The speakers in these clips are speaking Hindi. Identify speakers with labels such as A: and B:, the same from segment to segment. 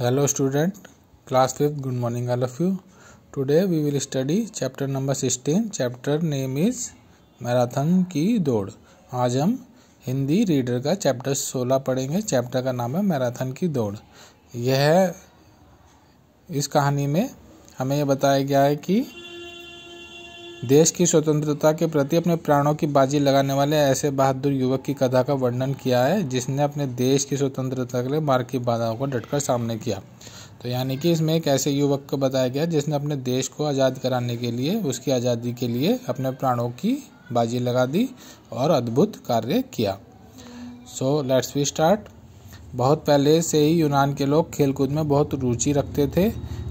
A: Hello student class fifth good morning all of you today we will study chapter number sixteen chapter name is marathon की दौड़ आज हम हिंदी रीडर का चैप्टर सोलह पढ़ेंगे चैप्टर का नाम है मैराथन की दौड़ यह इस कहानी में हमें यह बताया गया है कि देश की स्वतंत्रता के प्रति अपने प्राणों की बाजी लगाने वाले ऐसे बहादुर युवक की कथा का वर्णन किया है जिसने अपने देश की स्वतंत्रता के लिए मार्ग की बाधाओं को डटकर सामने किया तो यानी कि इसमें एक ऐसे युवक को बताया गया जिसने अपने देश को आज़ाद कराने के लिए उसकी आज़ादी के लिए अपने प्राणों की बाजी लगा दी और अद्भुत कार्य किया सो लेट्स वी स्टार्ट बहुत पहले से ही यूनान के लोग खेलकूद में बहुत रुचि रखते थे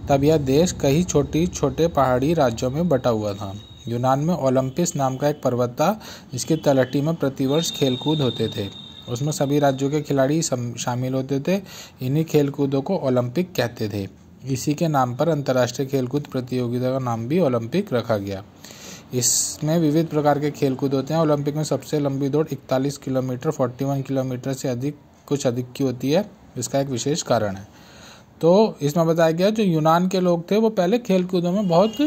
A: तब यह देश कई छोटी छोटे पहाड़ी राज्यों में बटा हुआ था यूनान में ओलंपिस नाम का एक पर्वत था जिसके तलहटी में प्रतिवर्ष खेलकूद होते थे उसमें सभी राज्यों के खिलाड़ी शामिल होते थे इन्हीं खेलकूदों को ओलंपिक कहते थे इसी के नाम पर अंतर्राष्ट्रीय खेलकूद प्रतियोगिता का नाम भी ओलंपिक रखा गया इसमें विविध प्रकार के खेलकूद होते हैं ओलंपिक में सबसे लंबी दौड़ 41 किलोमीटर 41 किलोमीटर से अधिक कुछ अधिक की होती है इसका एक विशेष कारण है तो इसमें बताया गया जो यूनान के लोग थे वो पहले खेलकूदों में बहुत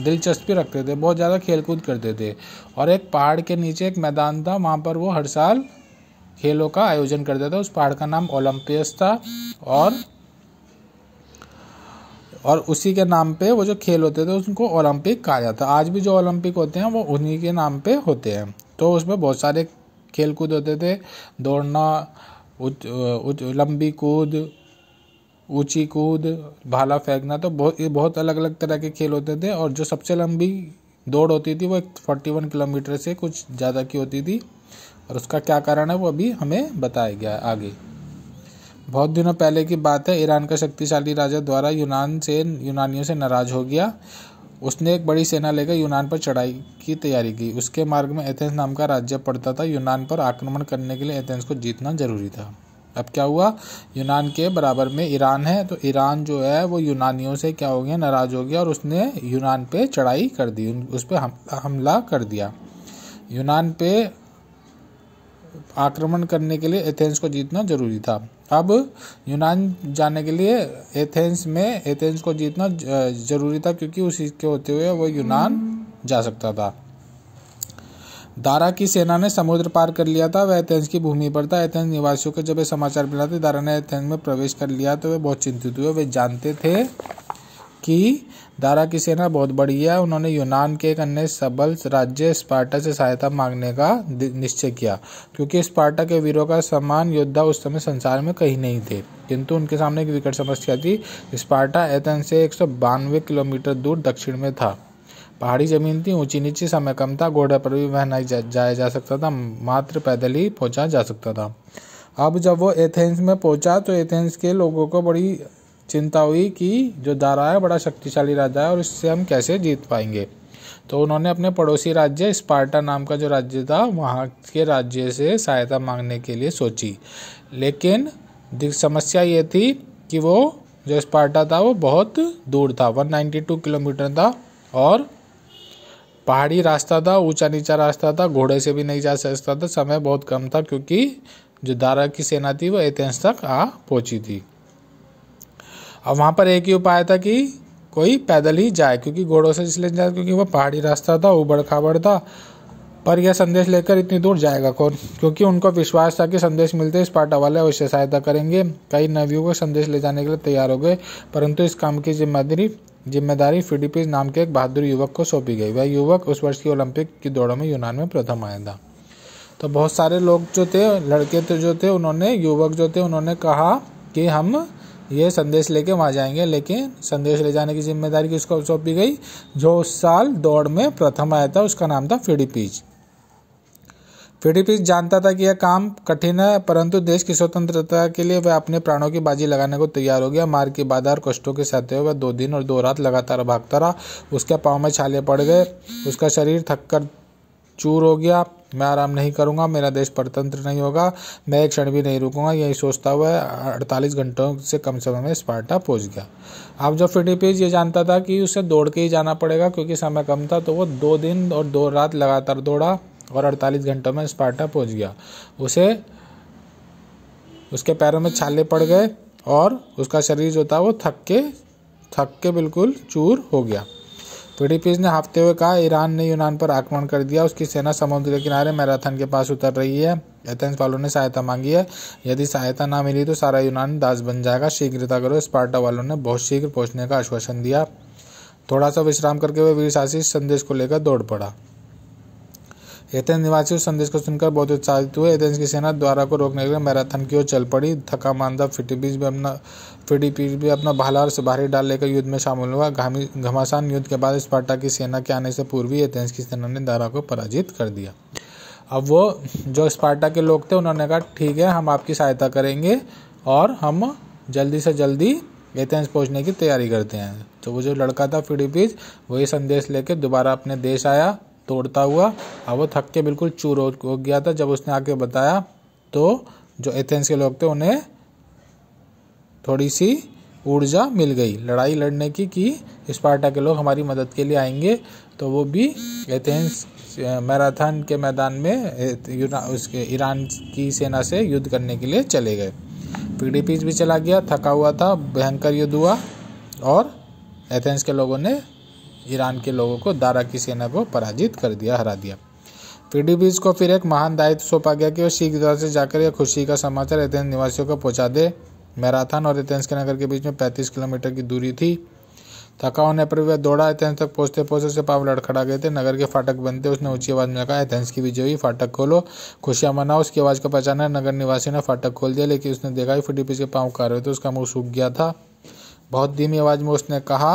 A: दिलचस्पी रखते थे बहुत ज़्यादा खेल कूद करते थे और एक पहाड़ के नीचे एक मैदान था वहाँ पर वो हर साल खेलों का आयोजन करते थे उस पहाड़ का नाम ओलंपियस था और और उसी के नाम पे वो जो खेल होते थे उनको ओलंपिक कहा जाता आज भी जो ओलंपिक होते हैं वो उन्हीं के नाम पे होते हैं तो उसमें बहुत सारे खेल कूद होते थे दौड़ना उच, उच, लंबी कूद ऊंची कूद भाला फेंकना तो बहुत ये बहुत अलग अलग तरह के खेल होते थे और जो सबसे लंबी दौड़ होती थी वो एक फोर्टी वन किलोमीटर से कुछ ज़्यादा की होती थी और उसका क्या कारण है वो अभी हमें बताया गया आगे बहुत दिनों पहले की बात है ईरान का शक्तिशाली राजा द्वारा यूनान से यूनानियों से नाराज हो गया उसने एक बड़ी सेना लेकर यूनान पर चढ़ाई की तैयारी की उसके मार्ग में एथेंस नाम का राज्य पड़ता था यूनान पर आक्रमण करने के लिए एथेंस को जीतना जरूरी था अब क्या हुआ यूनान के बराबर में ईरान है तो ईरान जो है वो यूनानियों से क्या हो गया नाराज़ हो गया और उसने यूनान पे चढ़ाई कर दी उस पर हम, हमला कर दिया यूनान पे आक्रमण करने के लिए एथेंस को जीतना जरूरी था अब यूनान जाने के लिए एथेंस में एथेंस को जीतना जरूरी था क्योंकि उसी के होते हुए वो यूनान हम्म। जा सकता था दारा की सेना ने समुद्र पार कर लिया था वह एथेंस की भूमि पर था एथेंस निवासियों को जब यह समाचार मिला था तो दारा ने एथेंस में प्रवेश कर लिया तो वे बहुत चिंतित हुए वे जानते थे कि दारा की सेना बहुत बड़ी है उन्होंने यूनान के एक अन्य सबल राज्य स्पार्टा से सहायता मांगने का निश्चय किया क्योंकि स्पार्टा के वीरों का समान योद्धा उस समय संसार में कहीं नहीं थे किंतु उनके सामने एक विकट समस्या थी स्पार्टा एथेंस से एक किलोमीटर दूर दक्षिण में था पहाड़ी जमीन थी ऊंची नीची समय कम था घोड़े पर भी वह नहीं जाया जा सकता था मात्र पैदल ही पहुंचा जा सकता था अब जब वो एथेंस में पहुंचा तो एथेंस के लोगों को बड़ी चिंता हुई कि जो दारा है बड़ा शक्तिशाली राजा है और इससे हम कैसे जीत पाएंगे तो उन्होंने अपने पड़ोसी राज्य स्पार्टा नाम का जो राज्य था वहाँ के राज्य से सहायता मांगने के लिए सोची लेकिन समस्या ये थी कि वो जो स्पार्टा था वो बहुत दूर था 192 किलोमीटर था और पहाड़ी रास्ता था ऊंचा नीचा रास्ता था घोड़े से भी नहीं जा सकता था समय बहुत कम था क्योंकि जो दारा की सेना थी वो एथेंस तक आ पहुंची थी अब वहां पर एक ही उपाय था कि कोई पैदल ही जाए क्योंकि घोड़ों से इसलिए जाए क्योंकि वह पहाड़ी रास्ता था उबड़ खाबड़ था पर यह संदेश लेकर इतनी दूर जाएगा कौन क्योंकि उनको विश्वास था कि संदेश मिलते इस पाटा वाले अवश्य सहायता करेंगे कई नवियों को संदेश ले जाने के लिए तैयार हो गए परंतु इस काम की जिम्मेदारी जिम्मेदारी फिडिपिस नाम के एक बहादुर युवक को सौंपी गई वह युवक उस वर्ष की ओलंपिक की दौड़ों में यूनान में प्रथम आया था तो बहुत सारे लोग जो थे लड़के थे तो जो थे उन्होंने युवक जो थे उन्होंने कहा कि हम ये संदेश लेके वहाँ जाएंगे लेकिन संदेश ले जाने की जिम्मेदारी किसको सौंपी गई जो उस साल दौड़ में प्रथम आया था उसका नाम था फिडिपीज पीडीपी जानता था कि यह काम कठिन है परंतु देश की स्वतंत्रता के लिए वह अपने प्राणों की बाजी लगाने को तैयार हो गया मार की बाधा और कष्टों के सहते हुए वह दो दिन और दो रात लगातार भागता रहा उसके पाँव में छाले पड़ गए उसका शरीर थककर चूर हो गया मैं आराम नहीं करूंगा मेरा देश परतंत्र नहीं होगा मैं एक क्षण भी नहीं रुकूंगा यही सोचता हुआ अड़तालीस घंटों से कम समय में स्पार्टा पहुंच गया अब जो फिडिपीज ये जानता था कि उसे दौड़ के ही जाना पड़ेगा क्योंकि समय कम था तो वो दो दिन और दो रात लगातार दौड़ा और 48 घंटों में स्पार्टा पहुंच गया उसे उसके पैरों में छाले पड़ गए और उसका शरीर जो था वो थक के थक के बिल्कुल चूर हो गया पीडीपीज ने हाफते हुए कहा ईरान ने यूनान पर आक्रमण कर दिया उसकी सेना समुद्र के किनारे मैराथन के पास उतर रही है एथेंस वालों ने सहायता मांगी है यदि सहायता ना मिली तो सारा यूनान दास बन जाएगा शीघ्रता करो स्पार्टा वालों ने बहुत शीघ्र पहुंचने का आश्वासन दिया थोड़ा सा विश्राम करके वे वीर संदेश को लेकर दौड़ पड़ा एथेंस निवासी उस संदेश को सुनकर बहुत उत्साहित हुए एथेंस की सेना द्वारा को रोकने के लिए मैराथन की ओर चल पड़ी थका मानदा फिटिपीज भी अपना फिटिपीज भी अपना भाला और भारी डाल लेकर युद्ध में शामिल हुआ घमासान युद्ध के बाद स्पार्टा की सेना के आने से पूर्व ही एथेंस की सेना ने दारा को पराजित कर दिया अब वो जो स्पार्टा के लोग थे उन्होंने कहा ठीक है हम आपकी सहायता करेंगे और हम जल्दी से जल्दी एथेंस पहुंचने की तैयारी करते हैं तो वो जो लड़का था फिडिपीज वही संदेश लेके दोबारा अपने देश आया तोड़ता हुआ और वो थक के बिल्कुल चूर हो गया था जब उसने आके बताया तो जो एथेंस के लोग थे उन्हें थोड़ी सी ऊर्जा मिल गई लड़ाई लड़ने की कि स्पार्टा के लोग हमारी मदद के लिए आएंगे तो वो भी एथेंस मैराथन के मैदान में उसके ईरान की सेना से युद्ध करने के लिए चले गए पीडीपीज भी चला गया थका हुआ था भयंकर युद्ध हुआ और एथेंस के लोगों ने ईरान के लोगों को दारा की सेना को पराजित कर दिया हरा दिया पीडीबीज को फिर एक महान दायित्व सौंपा गया कि वह शीघ्र दौर से जाकर यह खुशी का समाचार एथेंस निवासियों को पहुंचा दे मैराथन और एथेंस के नगर के बीच में 35 किलोमीटर की दूरी थी थका होने पर वह दौड़ा एथेंस तक पहुंचते पहुंचते से पाव लड़खड़ा गए थे नगर के फाटक बनते उसने ऊंची आवाज में कहा एथेंस की विजय हुई फाटक खोलो खुशियां मनाओ उसकी आवाज को पहचाना नगर निवासियों ने फाटक खोल दिया लेकिन उसने देखा फिडीपी के पाँव कर रहे थे उसका मुंह सूख गया था बहुत धीमी आवाज में उसने कहा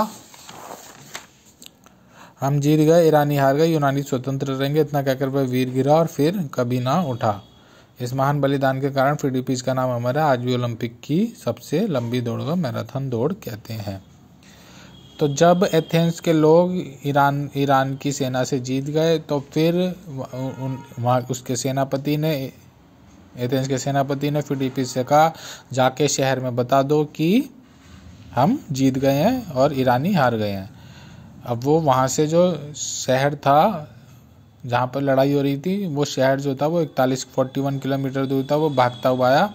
A: हम जीत गए ईरानी हार गए यूनानी स्वतंत्र रहेंगे इतना कहकर वह वीर गिरा और फिर कभी ना उठा इस महान बलिदान के कारण फिलीपीज का नाम हमारा आज भी ओलंपिक की सबसे लंबी दौड़ का मैराथन दौड़ कहते हैं तो जब एथेंस के लोग ईरान ईरान की सेना से जीत गए तो फिर वहाँ उसके सेनापति ने एथेंस के सेनापति ने फिडीपीज से कहा जाके शहर में बता दो कि हम जीत गए हैं और ईरानी हार गए हैं अब वो वहाँ से जो शहर था जहाँ पर लड़ाई हो रही थी वो शहर जो था वो इकतालीस फोर्टी वन किलोमीटर दूर था वो भागता हुआ आया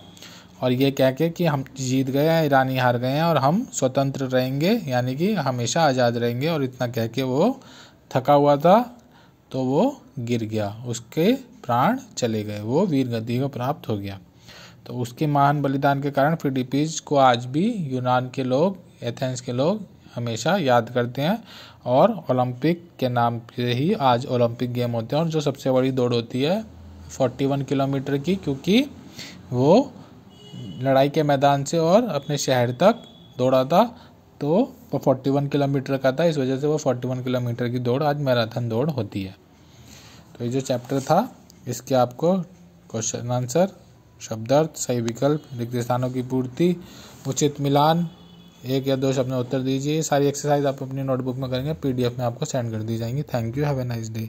A: और ये कह के कि हम जीत गए हैं ईरानी हार गए हैं और हम स्वतंत्र रहेंगे यानी कि हमेशा आज़ाद रहेंगे और इतना कह के वो थका हुआ था तो वो गिर गया उसके प्राण चले गए वो वीर गति को प्राप्त हो गया तो उसके महान बलिदान के कारण फिडिपीज को आज भी यूनान के लोग एथेंस के लोग हमेशा याद करते हैं और ओलंपिक के नाम से ही आज ओलंपिक गेम होते हैं और जो सबसे बड़ी दौड़ होती है फोर्टी वन किलोमीटर की क्योंकि वो लड़ाई के मैदान से और अपने शहर तक दौड़ा था तो वो फोर्टी वन किलोमीटर का था इस वजह से वो फोर्टी वन किलोमीटर की दौड़ आज मैराथन दौड़ होती है तो ये जो चैप्टर था इसके आपको क्वेश्चन आंसर शब्दार्थ सही विकल्प रिक्त स्थानों की पूर्ति उचित मिलान एक या दो शब्द में उत्तर दीजिए सारी एक्सरसाइज आप अपनी नोटबुक में करेंगे पीडीएफ में आपको सेंड कर दी जाएंगी thank you have a nice day